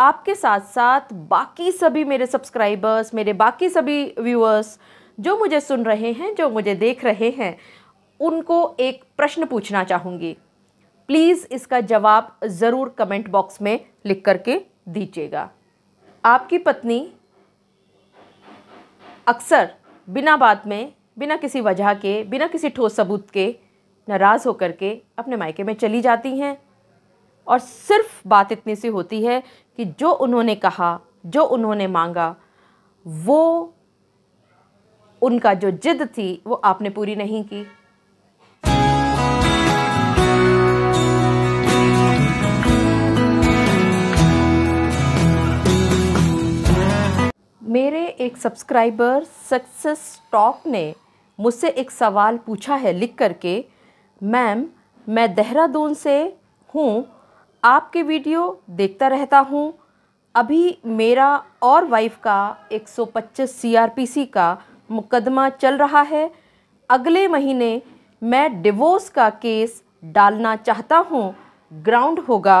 आपके साथ साथ बाकी सभी मेरे सब्सक्राइबर्स मेरे बाकी सभी व्यूअर्स जो मुझे सुन रहे हैं जो मुझे देख रहे हैं उनको एक प्रश्न पूछना चाहूँगी प्लीज़ इसका जवाब ज़रूर कमेंट बॉक्स में लिख करके दीजिएगा आपकी पत्नी अक्सर बिना बात में बिना किसी वजह के बिना किसी ठोस सबूत के नाराज़ होकर के अपने मायके में चली जाती हैं और सिर्फ बात इतनी सी होती है कि जो उन्होंने कहा जो उन्होंने मांगा वो उनका जो जिद थी वो आपने पूरी नहीं की मेरे एक सब्सक्राइबर सक्सेस टॉक ने मुझसे एक सवाल पूछा है लिख करके मैम मैं देहरादून से हूँ आपके वीडियो देखता रहता हूँ अभी मेरा और वाइफ का 125 सीआरपीसी का मुकदमा चल रहा है अगले महीने मैं डिवोर्स का केस डालना चाहता हूँ ग्राउंड होगा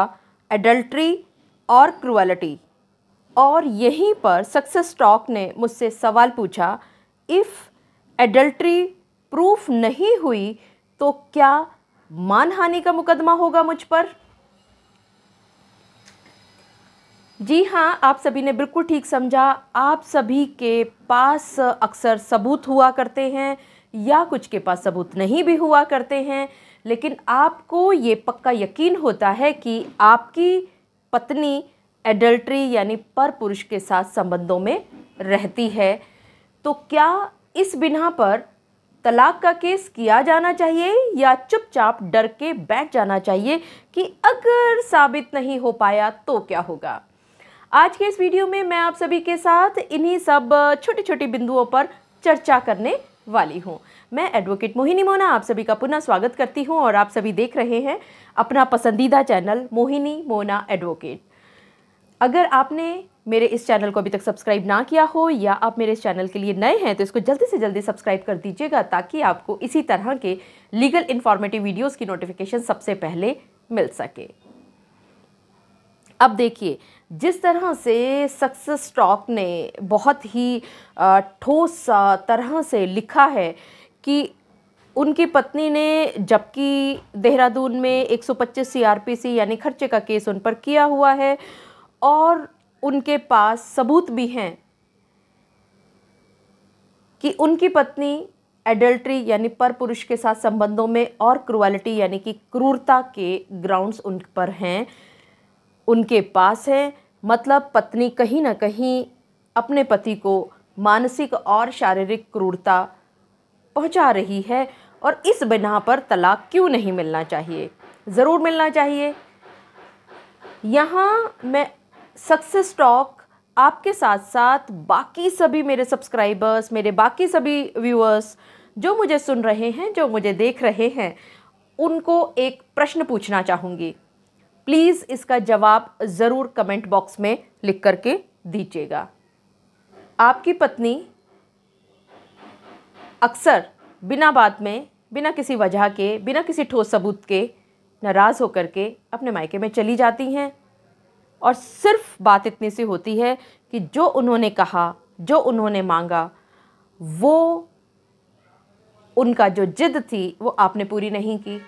एडल्ट्री और क्रुअलिटी और यहीं पर सक्सेस टॉक ने मुझसे सवाल पूछा इफ़ एडल्ट्री प्रूफ नहीं हुई तो क्या मानहानि का मुकदमा होगा मुझ पर जी हाँ आप सभी ने बिल्कुल ठीक समझा आप सभी के पास अक्सर सबूत हुआ करते हैं या कुछ के पास सबूत नहीं भी हुआ करते हैं लेकिन आपको ये पक्का यकीन होता है कि आपकी पत्नी एडल्ट्री यानी पर पुरुष के साथ संबंधों में रहती है तो क्या इस बिना पर तलाक का केस किया जाना चाहिए या चुपचाप डर के बैठ जाना चाहिए कि अगर साबित नहीं हो पाया तो क्या होगा आज के इस वीडियो में मैं आप सभी के साथ इन्हीं सब छोटे छोटे बिंदुओं पर चर्चा करने वाली हूँ मैं एडवोकेट मोहिनी मोना आप सभी का पुनः स्वागत करती हूँ और आप सभी देख रहे हैं अपना पसंदीदा चैनल मोहिनी मोना एडवोकेट अगर आपने मेरे इस चैनल को अभी तक सब्सक्राइब ना किया हो या आप मेरे इस चैनल के लिए नए हैं तो इसको जल्दी से जल्दी सब्सक्राइब कर दीजिएगा ताकि आपको इसी तरह के लीगल इन्फॉर्मेटिव वीडियोज की नोटिफिकेशन सबसे पहले मिल सके अब देखिए जिस तरह से सक्सेस स्टॉक ने बहुत ही ठोस तरह से लिखा है कि उनकी पत्नी ने जबकि देहरादून में 125 सीआरपीसी यानी खर्चे का केस उन पर किया हुआ है और उनके पास सबूत भी हैं कि उनकी पत्नी एडल्ट्री यानी पर पुरुष के साथ संबंधों में और क्रुअलिटी यानी कि क्रूरता के ग्राउंड्स उन पर हैं उनके पास है मतलब पत्नी कहीं ना कहीं अपने पति को मानसिक और शारीरिक क्रूरता पहुंचा रही है और इस बिना पर तलाक क्यों नहीं मिलना चाहिए ज़रूर मिलना चाहिए यहाँ मैं सक्सेस टॉक आपके साथ साथ बाकी सभी मेरे सब्सक्राइबर्स मेरे बाकी सभी व्यूअर्स जो मुझे सुन रहे हैं जो मुझे देख रहे हैं उनको एक प्रश्न पूछना चाहूँगी प्लीज़ इसका जवाब ज़रूर कमेंट बॉक्स में लिख करके दीजिएगा आपकी पत्नी अक्सर बिना बात में बिना किसी वजह के बिना किसी ठोस सबूत के नाराज़ होकर के अपने मायके में चली जाती हैं और सिर्फ बात इतनी सी होती है कि जो उन्होंने कहा जो उन्होंने मांगा वो उनका जो जिद थी वो आपने पूरी नहीं की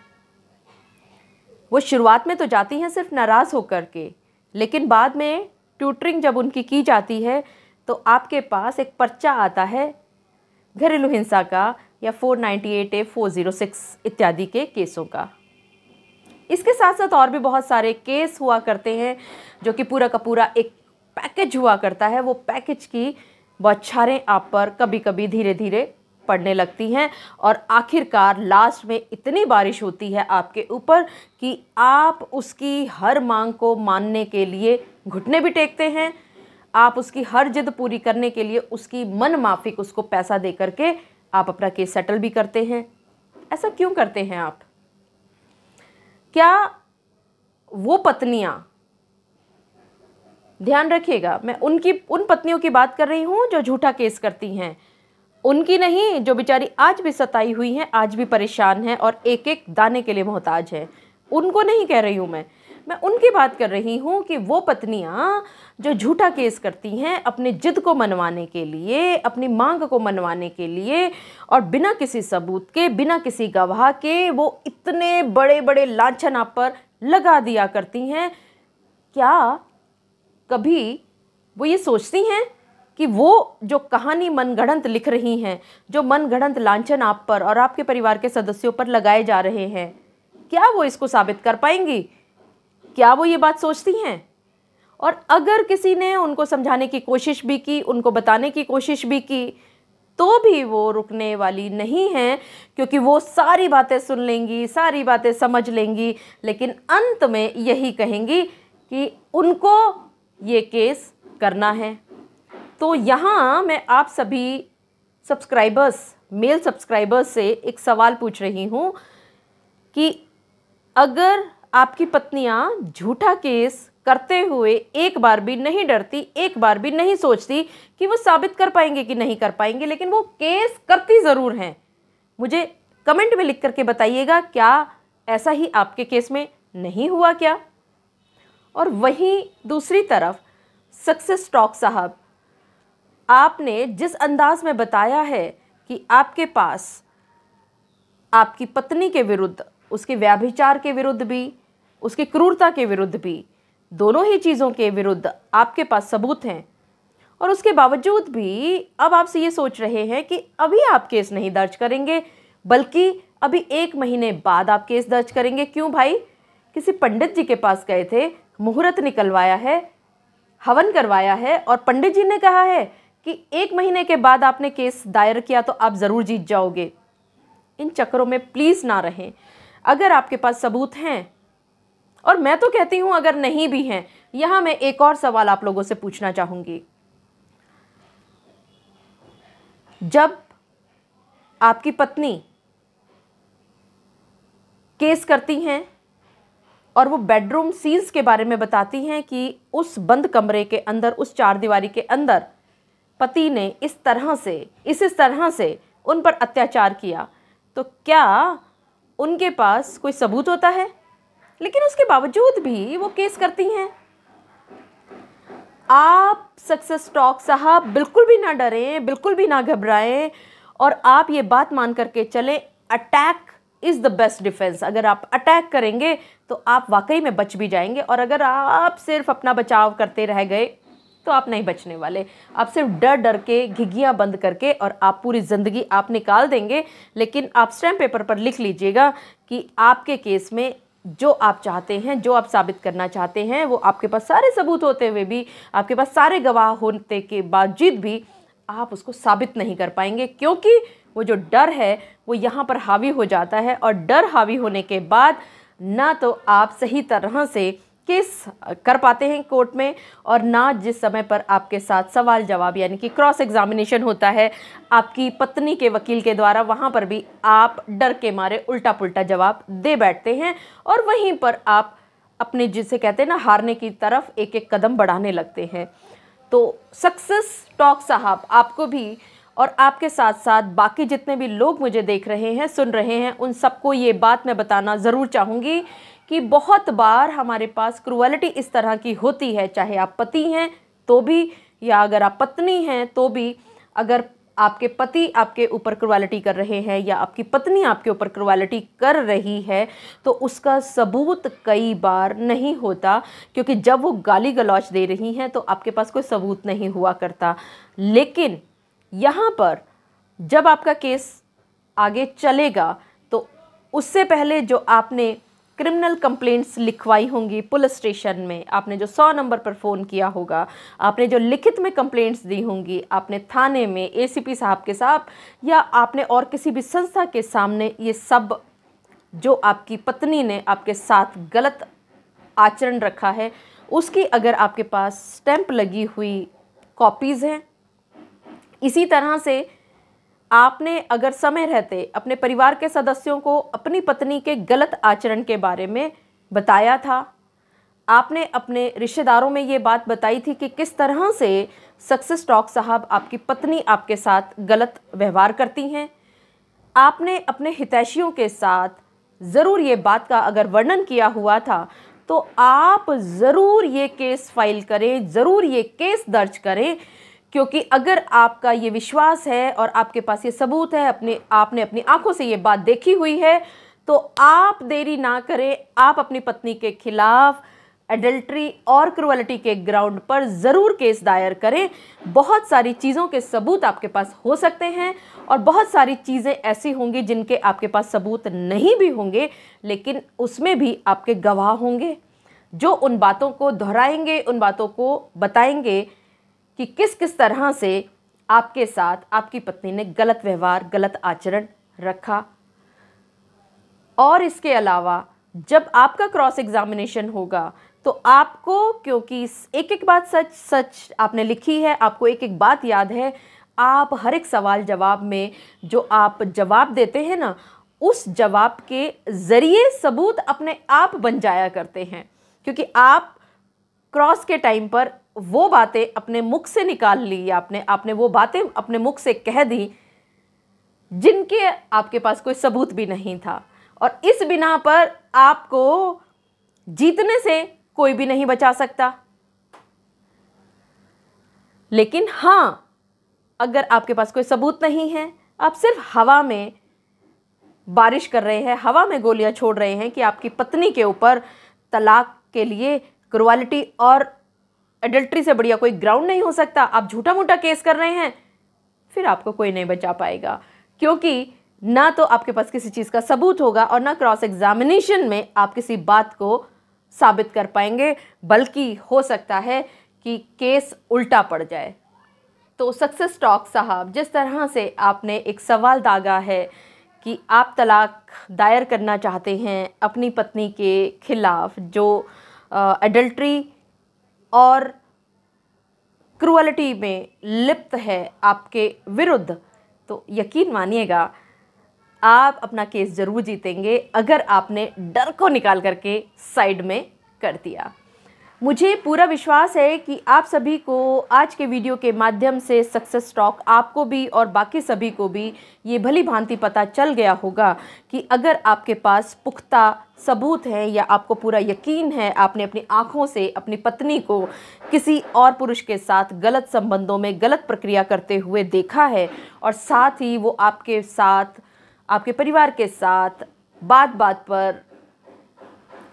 वो शुरुआत में तो जाती हैं सिर्फ नाराज़ होकर के लेकिन बाद में ट्यूटरिंग जब उनकी की जाती है तो आपके पास एक पर्चा आता है घरेलू हिंसा का या 498 ए 406 इत्यादि के केसों का इसके साथ साथ और भी बहुत सारे केस हुआ करते हैं जो कि पूरा का पूरा एक पैकेज हुआ करता है वो पैकेज की बौछारें आप पर कभी कभी धीरे धीरे पड़ने लगती हैं और आखिरकार लास्ट में इतनी बारिश होती है आपके ऊपर कि आप उसकी हर मांग को मानने के लिए घुटने भी टेकते हैं आप उसकी हर जिद पूरी करने के लिए उसकी मन माफिक उसको पैसा दे करके आप अपना केस सेटल भी करते हैं ऐसा क्यों करते हैं आप क्या वो पत्नियां ध्यान रखिएगा मैं उनकी उन पत्नियों की बात कर रही हूं जो झूठा केस करती हैं उनकी नहीं जो बेचारी आज भी सताई हुई हैं आज भी परेशान हैं और एक एक दाने के लिए मोहताज हैं उनको नहीं कह रही हूँ मैं मैं उनकी बात कर रही हूँ कि वो पत्नियाँ जो झूठा केस करती हैं अपने जिद को मनवाने के लिए अपनी मांग को मनवाने के लिए और बिना किसी सबूत के बिना किसी गवाह के वो इतने बड़े बड़े लाछन आप पर लगा दिया करती हैं क्या कभी वो ये सोचती हैं कि वो जो कहानी मनगढ़ंत लिख रही हैं जो मनगढ़ंत लांछन आप पर और आपके परिवार के सदस्यों पर लगाए जा रहे हैं क्या वो इसको साबित कर पाएंगी क्या वो ये बात सोचती हैं और अगर किसी ने उनको समझाने की कोशिश भी की उनको बताने की कोशिश भी की तो भी वो रुकने वाली नहीं हैं क्योंकि वो सारी बातें सुन लेंगी सारी बातें समझ लेंगी लेकिन अंत में यही कहेंगी कि उनको ये केस करना है तो यहाँ मैं आप सभी सब्सक्राइबर्स मेल सब्सक्राइबर्स से एक सवाल पूछ रही हूँ कि अगर आपकी पत्नियाँ झूठा केस करते हुए एक बार भी नहीं डरती एक बार भी नहीं सोचती कि वो साबित कर पाएंगे कि नहीं कर पाएंगे लेकिन वो केस करती ज़रूर हैं मुझे कमेंट में लिख करके बताइएगा क्या ऐसा ही आपके केस में नहीं हुआ क्या और वहीं दूसरी तरफ सक्सेस टॉक साहब आपने जिस अंदाज में बताया है कि आपके पास आपकी पत्नी के विरुद्ध उसके व्याभिचार के विरुद्ध भी उसकी क्रूरता के विरुद्ध भी दोनों ही चीज़ों के विरुद्ध आपके पास सबूत हैं और उसके बावजूद भी अब आपसे ये सोच रहे हैं कि अभी आप केस नहीं दर्ज करेंगे बल्कि अभी एक महीने बाद आप केस दर्ज करेंगे क्यों भाई किसी पंडित जी के पास गए थे मुहूर्त निकलवाया है हवन करवाया है और पंडित जी ने कहा है कि एक महीने के बाद आपने केस दायर किया तो आप ज़रूर जीत जाओगे इन चक्करों में प्लीज़ ना रहें अगर आपके पास सबूत हैं और मैं तो कहती हूँ अगर नहीं भी हैं यहाँ मैं एक और सवाल आप लोगों से पूछना चाहूँगी जब आपकी पत्नी केस करती हैं और वो बेडरूम सीन्स के बारे में बताती हैं कि उस बंद कमरे के अंदर उस चार दीवारी के अंदर पति ने इस तरह से इस इस तरह से उन पर अत्याचार किया तो क्या उनके पास कोई सबूत होता है लेकिन उसके बावजूद भी वो केस करती हैं आप सक्सेस टॉक साहब बिल्कुल भी ना डरें बिल्कुल भी ना घबराएं और आप ये बात मान करके चलें attack is the best defence अगर आप अटैक करेंगे तो आप वाकई में बच भी जाएंगे और अगर आप सिर्फ अपना बचाव करते रह गए तो आप नहीं बचने वाले आप सिर्फ डर डर के घिघियाँ बंद करके और आप पूरी ज़िंदगी आप निकाल देंगे लेकिन आप स्टैम्प पेपर पर लिख लीजिएगा कि आपके केस में जो आप चाहते हैं जो आप साबित करना चाहते हैं वो आपके पास सारे सबूत होते हुए भी आपके पास सारे गवाह होते के बावजूद भी आप उसको साबित नहीं कर पाएंगे क्योंकि वो जो डर है वो यहाँ पर हावी हो जाता है और डर हावी होने के बाद ना तो आप सही तरह से किस कर पाते हैं कोर्ट में और ना जिस समय पर आपके साथ सवाल जवाब यानी कि क्रॉस एग्जामिनेशन होता है आपकी पत्नी के वकील के द्वारा वहाँ पर भी आप डर के मारे उल्टा पुल्टा जवाब दे बैठते हैं और वहीं पर आप अपने जिसे कहते हैं ना हारने की तरफ एक एक कदम बढ़ाने लगते हैं तो सक्सेस टॉक साहब आपको भी और आपके साथ साथ बाकी जितने भी लोग मुझे देख रहे हैं सुन रहे हैं उन सबको ये बात मैं बताना ज़रूर चाहूँगी कि बहुत बार हमारे पास क्रुअलिटी इस तरह की होती है चाहे आप पति हैं तो भी या अगर आप पत्नी हैं तो भी अगर आपके पति आपके ऊपर क्रुअलिटी कर रहे हैं या आपकी पत्नी आपके ऊपर क्रुअलिटी कर रही है तो उसका सबूत कई बार नहीं होता क्योंकि जब वो गाली गलौच दे रही हैं तो आपके पास कोई सबूत नहीं हुआ करता लेकिन यहाँ पर जब आपका केस आगे चलेगा तो उससे पहले जो आपने क्रिमिनल कंप्लेंट्स लिखवाई होंगी पुलिस स्टेशन में आपने जो सौ नंबर पर फ़ोन किया होगा आपने जो लिखित में कंप्लेंट्स दी होंगी आपने थाने में एसीपी साहब के साथ या आपने और किसी भी संस्था के सामने ये सब जो आपकी पत्नी ने आपके साथ गलत आचरण रखा है उसकी अगर आपके पास स्टैंप लगी हुई कॉपीज़ हैं इसी तरह से आपने अगर समय रहते अपने परिवार के सदस्यों को अपनी पत्नी के गलत आचरण के बारे में बताया था आपने अपने रिश्तेदारों में ये बात बताई थी कि किस तरह से सक्सेस टॉक साहब आपकी पत्नी आपके साथ गलत व्यवहार करती हैं आपने अपने हितैषियों के साथ ज़रूर ये बात का अगर वर्णन किया हुआ था तो आप ज़रूर ये केस फाइल करें ज़रूर ये केस दर्ज करें क्योंकि अगर आपका ये विश्वास है और आपके पास ये सबूत है अपने आपने अपनी आंखों से ये बात देखी हुई है तो आप देरी ना करें आप अपनी पत्नी के खिलाफ एडल्ट्री और क्रुअलिटी के ग्राउंड पर ज़रूर केस दायर करें बहुत सारी चीज़ों के सबूत आपके पास हो सकते हैं और बहुत सारी चीज़ें ऐसी होंगी जिनके आपके पास सबूत नहीं भी होंगे लेकिन उसमें भी आपके गवाह होंगे जो उन बातों को दोहराएंगे उन बातों को बताएंगे कि किस किस तरह से आपके साथ आपकी पत्नी ने गलत व्यवहार गलत आचरण रखा और इसके अलावा जब आपका क्रॉस एग्ज़ामिनेशन होगा तो आपको क्योंकि एक एक बात सच सच आपने लिखी है आपको एक एक बात याद है आप हर एक सवाल जवाब में जो आप जवाब देते हैं ना उस जवाब के ज़रिए सबूत अपने आप बन जाया करते हैं क्योंकि आप क्रॉस के टाइम पर वो बातें अपने मुख से निकाल ली आपने आपने वो बातें अपने मुख से कह दी जिनके आपके पास कोई सबूत भी नहीं था और इस बिना पर आपको जीतने से कोई भी नहीं बचा सकता लेकिन हाँ अगर आपके पास कोई सबूत नहीं है आप सिर्फ हवा में बारिश कर रहे हैं हवा में गोलियां छोड़ रहे हैं कि आपकी पत्नी के ऊपर तलाक के लिए क्रुआलिटी और एडल्ट्री से बढ़िया कोई ग्राउंड नहीं हो सकता आप झूठा मूठा केस कर रहे हैं फिर आपको कोई नहीं बचा पाएगा क्योंकि ना तो आपके पास किसी चीज़ का सबूत होगा और ना क्रॉस एग्जामिनेशन में आप किसी बात को साबित कर पाएंगे बल्कि हो सकता है कि केस उल्टा पड़ जाए तो सक्सेस टॉक साहब जिस तरह से आपने एक सवाल दागा है कि आप तलाक दायर करना चाहते हैं अपनी पत्नी के खिलाफ जो एडल्ट्री और क्रुअलिटी में लिप्त है आपके विरुद्ध तो यकीन मानिएगा आप अपना केस ज़रूर जीतेंगे अगर आपने डर को निकाल करके साइड में कर दिया मुझे पूरा विश्वास है कि आप सभी को आज के वीडियो के माध्यम से सक्सेस स्टॉक आपको भी और बाकी सभी को भी ये भली भांति पता चल गया होगा कि अगर आपके पास पुख्ता सबूत है या आपको पूरा यकीन है आपने अपनी आँखों से अपनी पत्नी को किसी और पुरुष के साथ गलत संबंधों में गलत प्रक्रिया करते हुए देखा है और साथ ही वो आपके साथ आपके परिवार के साथ बात बात पर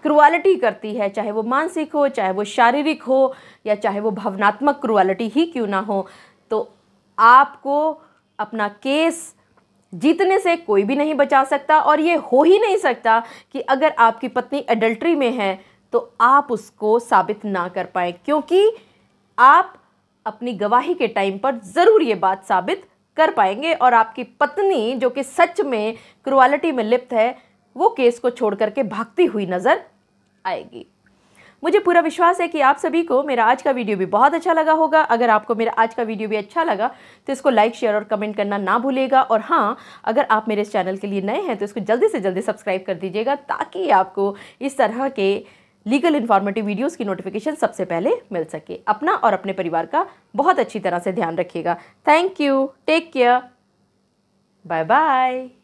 क्रुअलिटी करती है चाहे वो मानसिक हो चाहे वो शारीरिक हो या चाहे वो भावनात्मक क्रुअलिटी ही क्यों ना हो तो आपको अपना केस जीतने से कोई भी नहीं बचा सकता और ये हो ही नहीं सकता कि अगर आपकी पत्नी एडल्ट्री में है तो आप उसको साबित ना कर पाए क्योंकि आप अपनी गवाही के टाइम पर ज़रूर ये बात साबित कर पाएंगे और आपकी पत्नी जो कि सच में क्रुअलिटी में लिप्त है वो केस को छोड़ करके भागती हुई नज़र आएगी मुझे पूरा विश्वास है कि आप सभी को मेरा आज का वीडियो भी बहुत अच्छा लगा होगा अगर आपको मेरा आज का वीडियो भी अच्छा लगा तो इसको लाइक शेयर और कमेंट करना ना भूलेगा और हाँ अगर आप मेरे इस चैनल के लिए नए हैं तो इसको जल्दी से जल्दी सब्सक्राइब कर दीजिएगा ताकि आपको इस तरह के लीगल इन्फॉर्मेटिव वीडियोज़ की नोटिफिकेशन सबसे पहले मिल सके अपना और अपने परिवार का बहुत अच्छी तरह से ध्यान रखिएगा thank you take care bye bye